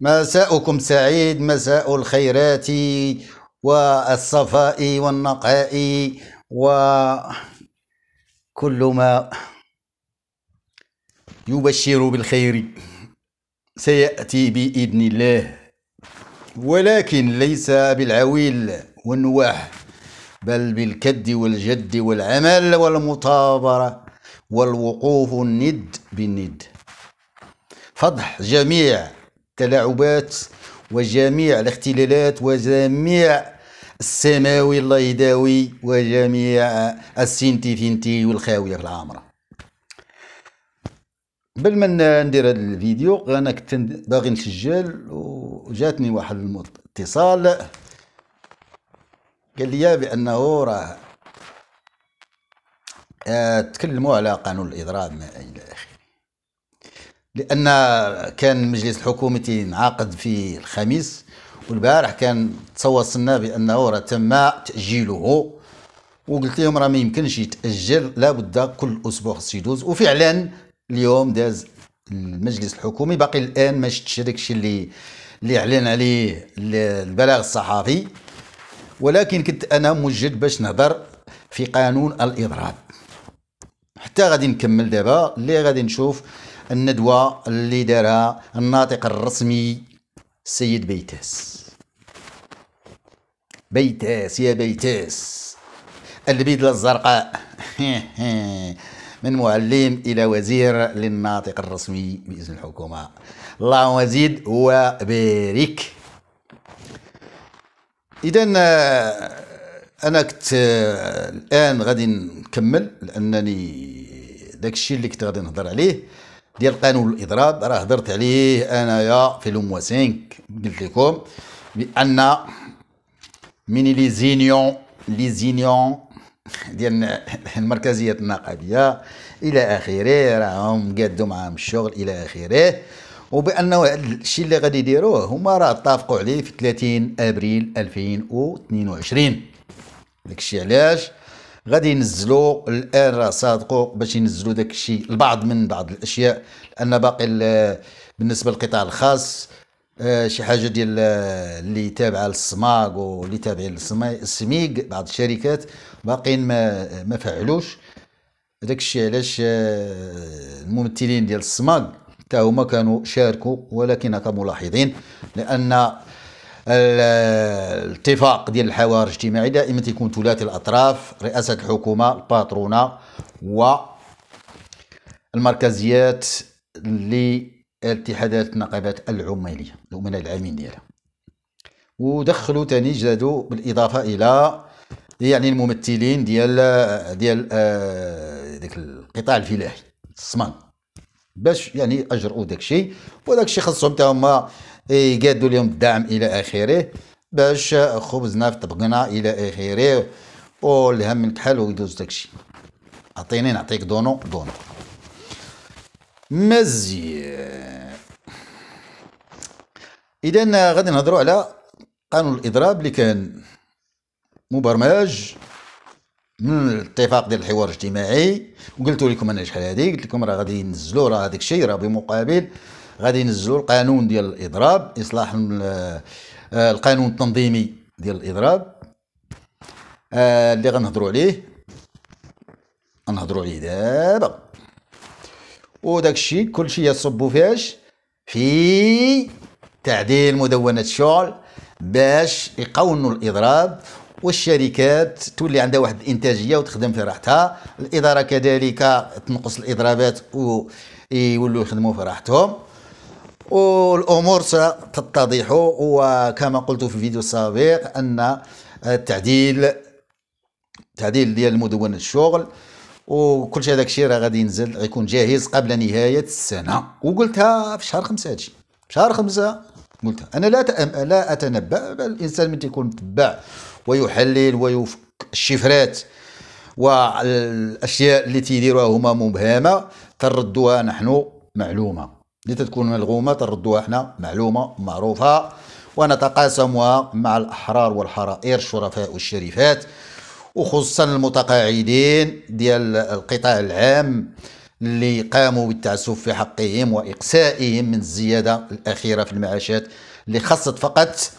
مساؤكم سعيد مساء الخيرات والصفاء والنقاء وكل ما يبشر بالخير سيأتي بإذن الله ولكن ليس بالعويل والنواح بل بالكد والجد والعمل والمطابرة والوقوف الند بالند فضح جميع التلاعبات وجميع الاختلالات وجميع السماوي الله يداوي وجميع السنتي فينتي والخاوية في العامرة قبل ما ندير هذا الفيديو انا كنت باغي نسجل وجاتني واحد الاتصال قال لي بانه راه آه، تكلموا على قانون الاضراب ما الى اخره لان كان المجلس الحكومي تنعقد في الخميس والبارح كان توصلنا بانه راه تم تاجيله وقلت لهم راه ما يمكنش يتاجل لابد كل اسبوع خص يدوز وفعلا اليوم داز المجلس الحكومي باقي الان ما شفتش داكشي اللي اللي اعلن عليه البلاغ الصحفي ولكن كنت انا موجد باش نهضر في قانون الاضراب حتى غادي نكمل دابا اللي غادي نشوف الندوه اللي دارها الناطق الرسمي السيد بيتاس بيتاس يا بيتاس البيدله الزرقاء من معلم الى وزير للناطق الرسمي باسم الحكومه اللهم زيد وبارك اذا انا كنت الان غادي نكمل لانني داكشي اللي كنت غادي نهضر عليه ديال قانون الاضراب راه هضرت عليه انايا في لو 5 قلت لكم بان من لي زينيون لي زينيون ديال المركزيه النقابيه الى اخره راهم قادوا معاهم الشغل الى اخره وبانه الشيء اللي غادي يديروه هما راه اتفقوا عليه في 30 ابريل 2022 داكشي علاش غادي ينزلوا الان راه صادقوا باش ينزلوا داك الشيء البعض من بعض الاشياء لان باقي بالنسبه للقطاع الخاص آه شي حاجه ديال آه، اللي تابعه للسماغ واللي تابعين للسميغ بعض الشركات باقيين ما ما فعلوش داك الشيء علاش آه، الممثلين ديال السماغ حتى هما كانوا شاركوا ولكن كملاحظين لان الاتفاق ديال الحوار الاجتماعي دائما تيكون ثلاثي الاطراف رئاسه الحكومه الباترونه و المركزيات لاتحادات النقابات العماليه الامناء العامين ديالها ودخلوا ثاني جدادو بالاضافه الى يعني الممثلين ديال ديال آه، ديك القطاع الفلاحي الصمان باش يعني اجرؤوا داك الشيء وداك الشيء خاصهم حتى هما إيه، يقادوا لهم الدعم الى اخره باش خبزنا في طبقنا الى اخره والهم من كحل ويدوز داك الشيء اعطيني نعطيك دونو دونو مزيان اذا غادي نهضروا على قانون الاضراب اللي كان مبرمج من الاتفاق ديال الحوار الاجتماعي وقلت لكم انا شحال هذه قلت لكم راه غادي ينزلوا راه هذاك الشيء راه بمقابل غادي ينزلوا القانون ديال الاضراب اصلاح آه، القانون التنظيمي ديال الاضراب آه، اللي غنهضروا عليه غنهضروا عليه دابا وداك الشيء كل شيء يصب فيهاش في تعديل مدونة الشغل باش يقونوا الإضراب والشركات تولي عندها واحد الانتاجيه وتخدم في راحتها الاداره كذلك تنقص الاضرابات ويولوا يخدموا في راحتهم والامور ستتضح وكما قلت في الفيديو السابق ان التعديل التعديل ديال المدونه الشغل وكل شيء هذاك الشيء راه غادي ينزل غيكون جاهز قبل نهايه السنه وقلتها في شهر خمسة هادشي في شهر خمسة قلتها انا لا لا اتنبا الانسان من تيكون متبع ويحلل ويفك الشفرات والاشياء اللي تيديروها هما مبهمه تردوها نحن معلومه اللي تتكون ملغومه تردوها حنا معلومه معروفه ونتقاسمها مع الاحرار والحرائر الشرفاء والشريفات وخصوصا المتقاعدين ديال القطاع العام اللي قاموا بالتعسف في حقهم واقسائهم من الزياده الاخيره في المعاشات اللي خصت فقط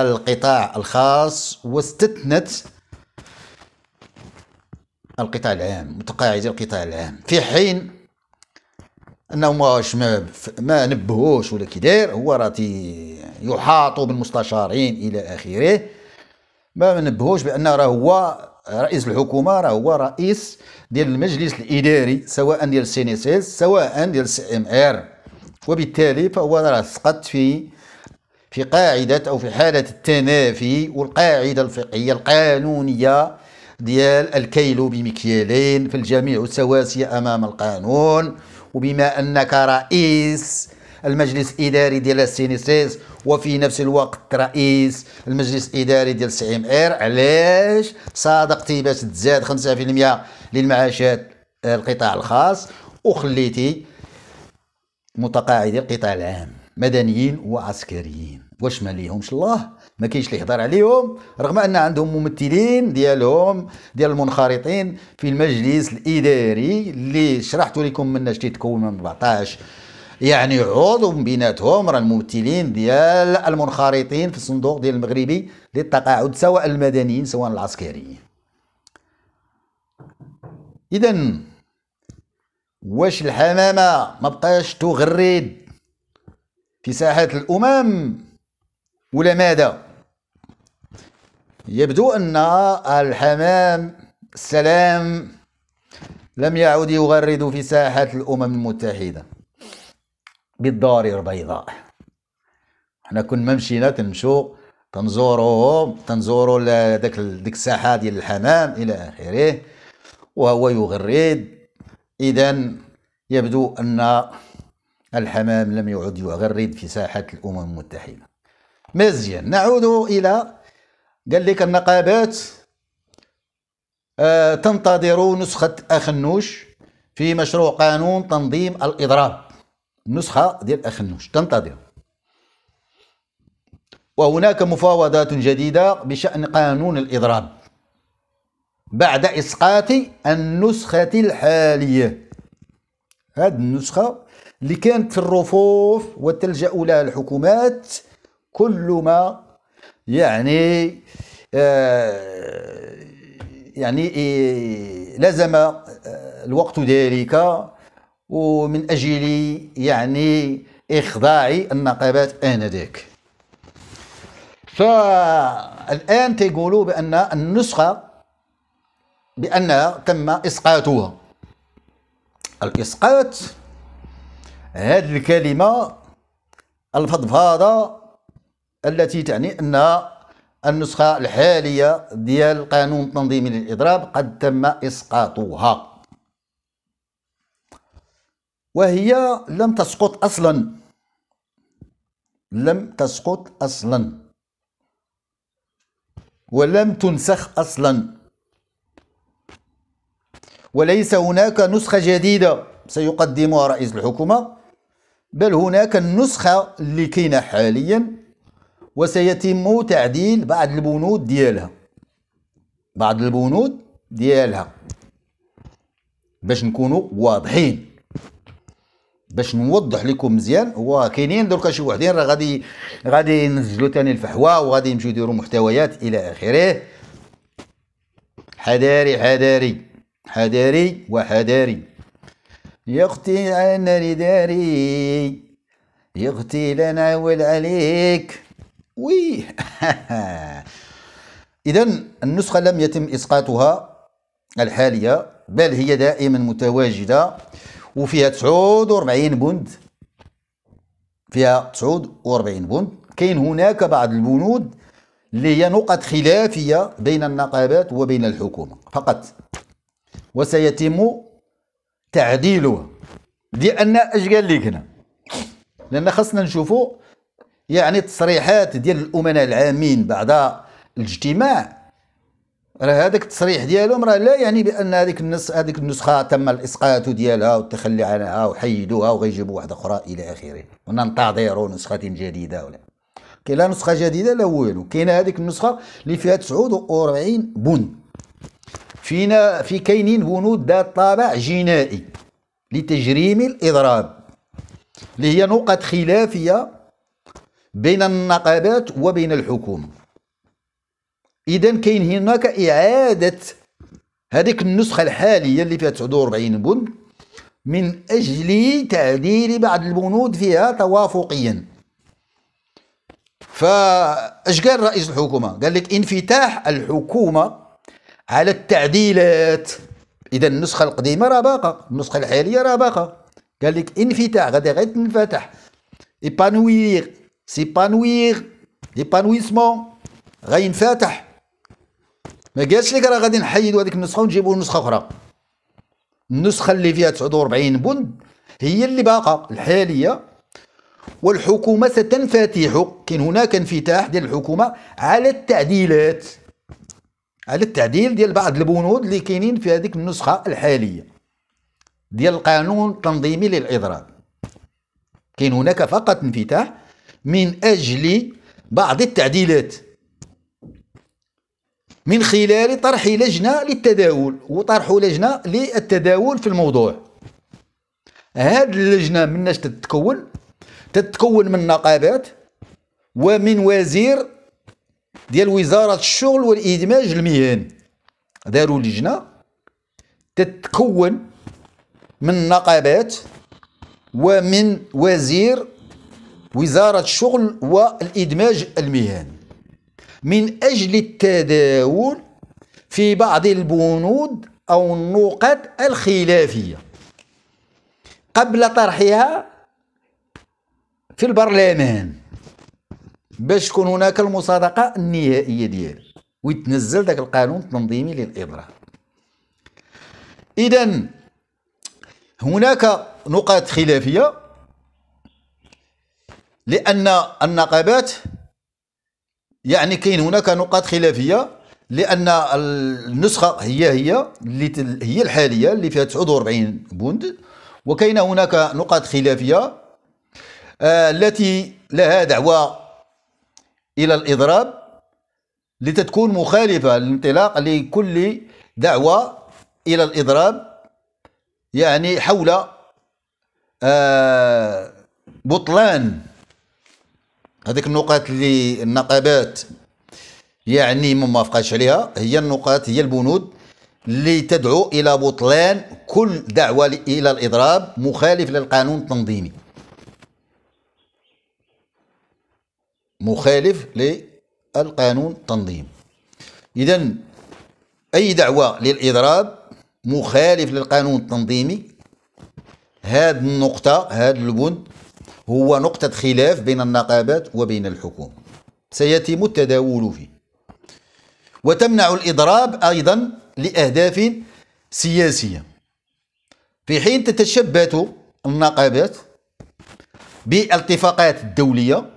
القطاع الخاص واستثنت القطاع العام متقاعدي القطاع العام في حين انهم واش ما ما نبهوش ولا كي داير هو راه يحاطوا بالمستشارين الى اخره ما نبهوش بان راه هو رئيس الحكومه راه هو رئيس ديال المجلس الاداري سواء ديال السينيسيس سواء ديال السي ام ار وبالتالي فهو راه سقط في في قاعدة أو في حالة التنافي والقاعدة الفقهية القانونية ديال الكيل بمكيالين فالجميع سواسية أمام القانون وبما أنك رئيس المجلس الاداري ديال السينيسيس وفي نفس الوقت رئيس المجلس الاداري ديال سعيم إير علاش صادقتي باش تزاد 5% للمعاشات القطاع الخاص وخليتي متقاعدي القطاع العام مدنيين وعسكريين واش ما ليهمش الله ما كاينش اللي يهضر عليهم رغم ان عندهم ممثلين ديالهم ديال المنخرطين في المجلس الاداري اللي شرحت لكم من اش تيتكون من 14 يعني عضو من بيناتهم راه الممثلين ديال المنخرطين في الصندوق ديال المغربي للتقاعد سواء المدنيين سواء العسكريين اذا واش الحمامه ما بقاش تغرد في ساحة الأمم ولا ماذا يبدو أن الحمام السلام لم يعد يغرد في ساحة الأمم المتحدة بالدار البيضاء حنا كنا مشينا تنمشو تنزوروا تنزورو داك ديك الساحة ديال الحمام إلى آخره وهو يغرد إذا يبدو أن الحمام لم يعد يغرد في ساحة الأمم المتحدة مزيان نعود إلى قال لك النقابات آه تنتظر نسخة أخنوش في مشروع قانون تنظيم الإضراب النسخة ديال أخنوش تنتظر وهناك مفاوضات جديدة بشأن قانون الإضراب بعد إسقاط النسخة الحالية هذه النسخة اللي كانت في الرفوف وتلجأ لها الحكومات كل ما يعني آه يعني إيه، لزم آه، الوقت ذلك ومن أجل يعني إخضاع النقابات آنذاك فالآن تقولوا بأن النسخة بأنها تم إسقاطها الإسقاط هذه الكلمة الفضفاضة التي تعني أن النسخة الحالية ديال قانون التنظيمي للإضراب قد تم إسقاطها وهي لم تسقط أصلا لم تسقط أصلا ولم تنسخ أصلا وليس هناك نسخة جديدة سيقدمها رئيس الحكومة بل هناك النسخة اللي كاينة حاليا وسيتم تعديل بعض البنود ديالها بعض البنود ديالها باش نكونوا واضحين باش نوضح لكم مزيان هو كاينين دركا شي وحدين راه غادي غادي ينزلوا ثاني الفحوى وغادي يمشيو يديروا محتويات الى اخره حذاري حذاري حذاري وحذاري يغتي أنا لداري يغتي لنا عليك وي إذا النسخة لم يتم إسقاطها الحالية بل هي دائما متواجدة وفيها 49 بند فيها 49 بند كاين هناك بعض البنود اللي هي نقط خلافية بين النقابات وبين الحكومة فقط وسيتم تعديلها لان اش قال لك هنا لان خصنا نشوفوا يعني التصريحات ديال الامناء العامين بعد الاجتماع راه هذاك التصريح ديالهم راه لا يعني بان هذيك النس هذيك النسخه تم الاسقاط ديالها والتخلي عنها وحيدوها وغيجيبوا واحده اخرى الى اخره وننتظر نسخه جديده ولا كاين لا نسخه جديده لا والو كاينه هذيك النسخه اللي فيها 49 بند فينا في كاينين هنود ذات طابع جنائي لتجريم الإضراب اللي هي نقط خلافية بين النقابات وبين الحكومة إذا كاين هناك إعادة هذيك النسخة الحالية اللي فيها 49 بند من أجل تعديل بعض البنود فيها توافقيا فاش قال رئيس الحكومة قال لك انفتاح الحكومة على التعديلات اذا النسخه القديمه راه باقه النسخه الحاليه راه باقه قال لك انفتاح غادي غير تنفتح ايبانوير سيبانوير ايبانويسمون غينفتح ما قالش لك راه غادي نحيدوا هذيك النسخه ونجيبوا نسخه اخرى النسخه اللي فيها 49 بند هي اللي باقه الحاليه والحكومه ستنفتح كاين هناك انفتاح ديال الحكومه على التعديلات على التعديل ديال بعض البنود اللي كاينين في هذيك النسخه الحاليه ديال القانون التنظيمي للاضراب كاين هناك فقط انفتاح من اجل بعض التعديلات من خلال طرح لجنه للتداول وطرح لجنه للتداول في الموضوع هذه اللجنه مناش تتكون تتكون من نقابات ومن وزير ديال وزاره الشغل والادماج المهني داروا لجنه تتكون من نقابات ومن وزير وزاره الشغل والادماج المهني من اجل التداول في بعض البنود او النقط الخلافيه قبل طرحها في البرلمان باش تكون هناك المصادقه النهائيه ديالو ويتنزل ذاك القانون التنظيمي للاضرار اذا هناك نقاط خلافيه لان النقابات يعني كاين هناك نقاط خلافيه لان النسخه هي هي اللي هي الحاليه اللي فيها 49 بند وكاين هناك نقاط خلافيه آه، التي لها دعوه إلى الإضراب لتتكون مخالفة للانطلاق لكل دعوة إلى الإضراب يعني حول آه بطلان هذيك النقاط اللي النقابات يعني ما موافقاش عليها هي النقاط هي البنود اللي تدعو إلى بطلان كل دعوة إلى الإضراب مخالف للقانون التنظيمي مخالف للقانون التنظيم إذا أي دعوة للإضراب مخالف للقانون التنظيمي هاد النقطة هذا البند هو نقطة خلاف بين النقابات وبين الحكومة سيتم التداول فيه وتمنع الإضراب أيضا لأهداف سياسية في حين تتشبث النقابات بالاتفاقات الدولية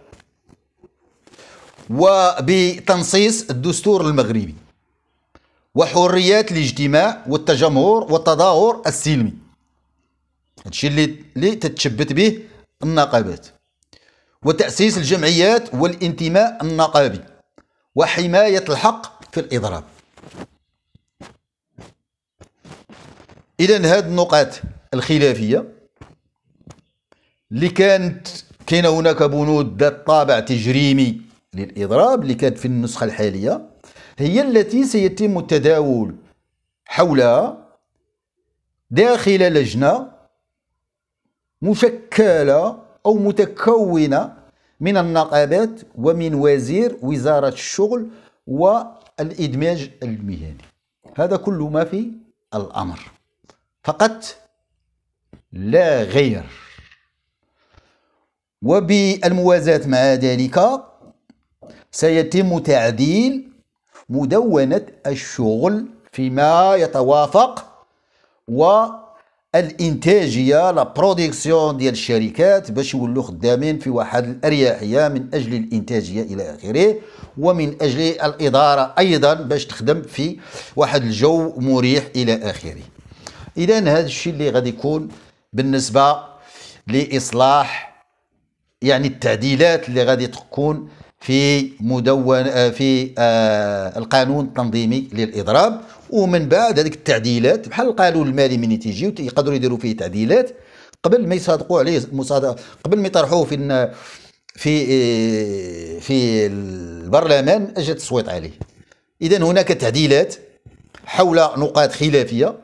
وبتنصيص الدستور المغربي وحريات الاجتماع والتجمهر والتظاهر السلمي هادشي اللي اللي تتشبت به النقابات وتأسيس الجمعيات والانتماء النقابي وحماية الحق في الإضراب إذا هاد النقاط الخلافية اللي كانت كان هناك بنود ذات طابع تجريمي للإضراب اللي كانت في النسخة الحالية هي التي سيتم التداول حولها داخل لجنة مشكلة أو متكونة من النقابات ومن وزير وزارة الشغل والإدماج المهني هذا كل ما في الأمر فقط لا غير وبالموازاة مع ذلك سيتم تعديل مدونة الشغل فيما يتوافق والإنتاجية لا برودكسيون ديال الشركات باش يولوا خدامين في واحد الأريحية من أجل الإنتاجية إلى آخره ومن أجل الإدارة أيضا باش تخدم في واحد الجو مريح إلى آخره إذا هذا الشيء اللي غادي يكون بالنسبة لإصلاح يعني التعديلات اللي غادي تكون في مدون آه، في آه، القانون التنظيمي للاضراب ومن بعد هذيك التعديلات بحال القانون المالي من تيجيو يقدروا يديروا فيه تعديلات قبل ما يصادقوا عليه مصادقه قبل ما يطرحوه في في آه، في البرلمان اجى التصويت عليه اذا هناك تعديلات حول نقاط خلافيه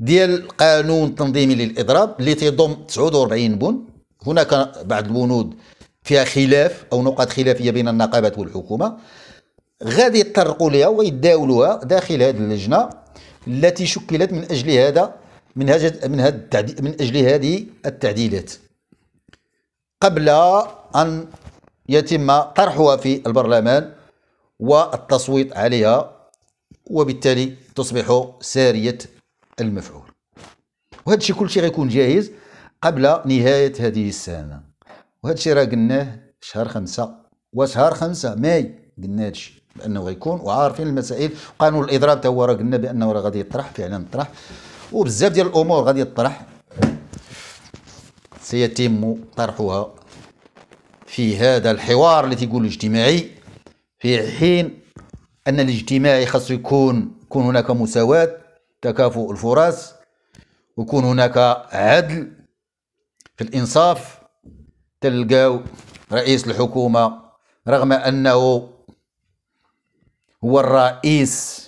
ديال القانون التنظيمي للاضراب اللي تيضم 49 بن هناك بعض البنود فيها خلاف او نقط خلافيه بين النقابات والحكومه غادي يتطرقوا ليها ويتداولوها داخل هذه اللجنه التي شكلت من اجل هذا من هذا من هذا من اجل هذه التعديلات قبل ان يتم طرحها في البرلمان والتصويت عليها وبالتالي تصبح ساريه المفعول وهذا الشيء كل شيء غيكون جاهز قبل نهايه هذه السنه وهذا الشيء راه قلناه شهر خمسة وشهر خمسة ماي قلنا هذا الشيء بانه غيكون وعارفين المسائل قانون الاضراب تا هو راه قلنا بانه راه غادي يطرح فعلا طرح وبزاف ديال الامور غادي يطرح سيتم طرحها في هذا الحوار اللي تيقول الاجتماعي في حين ان الاجتماعي خاصو يكون يكون هناك مساواه تكافؤ الفرص ويكون هناك عدل في الانصاف تلقاو رئيس الحكومة رغم أنه هو الرئيس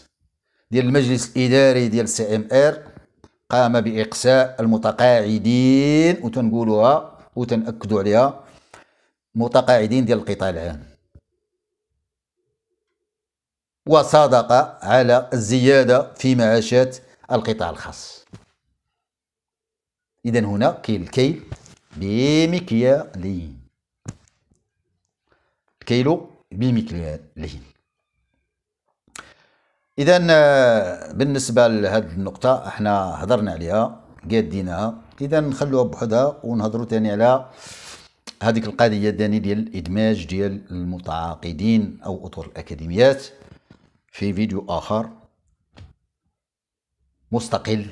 ديال المجلس الإداري ديال سي ام ار قام بإقساء المتقاعدين وتنقولوها وتنأكدوا عليها متقاعدين ديال القطاع العام وصادق على الزيادة في معاشات القطاع الخاص إذا هنا كاين الكيل بمكيالين الكيلو بمكيالين اذا آه، بالنسبه لهذه النقطه احنا هضرنا عليها قاديناها اذا نخلوها بوحدها ونهضروا ثاني على هذيك القضيه الثانيه ديال الادماج ديال المتعاقدين او اطر الاكاديميات في فيديو اخر مستقل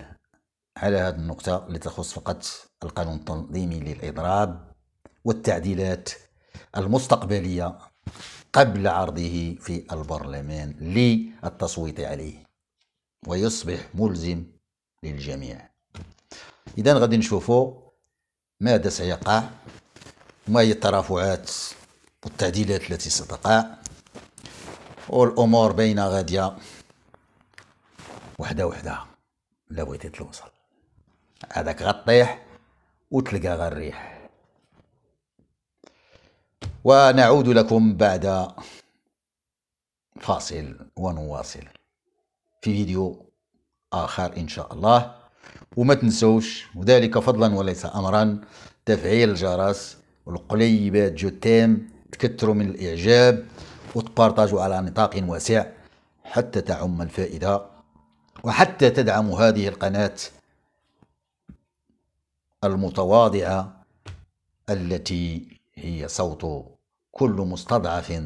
على هذه النقطة اللي تخص فقط القانون التنظيمي للإضراب والتعديلات المستقبلية قبل عرضه في البرلمان للتصويت عليه ويصبح ملزم للجميع إذا غادي نشوفوا ماذا سيقع ما هي الترافعات والتعديلات التي ستقع والأمور بين غادية وحدة وحدة لا بغيتي توصل هذاك غطيح وتلقى غير الريح ونعود لكم بعد فاصل ونواصل في فيديو آخر إن شاء الله وما تنسوش وذلك فضلا وليس أمرا تفعيل الجرس والقليبات جو تيم تكثروا من الإعجاب وتبارطاجوا على نطاق واسع حتى تعم الفائدة وحتى تدعموا هذه القناة المتواضعة التي هي صوت كل مستضعف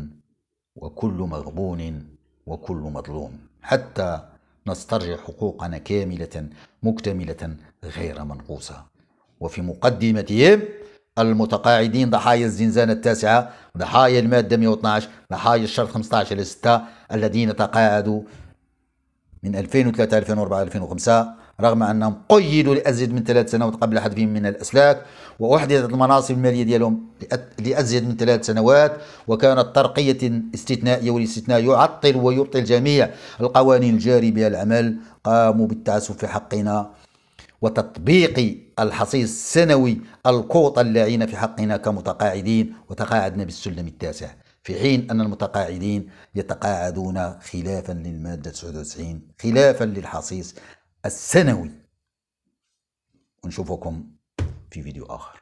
وكل مغبون وكل مظلوم حتى نسترجع حقوقنا كاملة مكتملة غير منقوصة وفي مقدمتهم المتقاعدين ضحايا الزنزانة التاسعة ضحايا المادة 112 ضحايا الشرط 15 إلى 6 الذين تقاعدوا من 2003 2004 2005 رغم أنهم قيدوا لأزيد من ثلاث سنوات قبل حذفهم من الأسلاك وأحدثت المناصب المالية ديالهم لأزيد من ثلاث سنوات وكانت ترقية استثنائية والاستثناء يعطل ويبطل جميع القوانين الجاري بها العمل قاموا بالتعسف في حقنا وتطبيق الحصيص السنوي القوطة اللعينة في حقنا كمتقاعدين وتقاعدنا بالسلم التاسع في حين أن المتقاعدين يتقاعدون خلافا للمادة 99 خلافا للحصيص السنوي ونشوفكم في فيديو آخر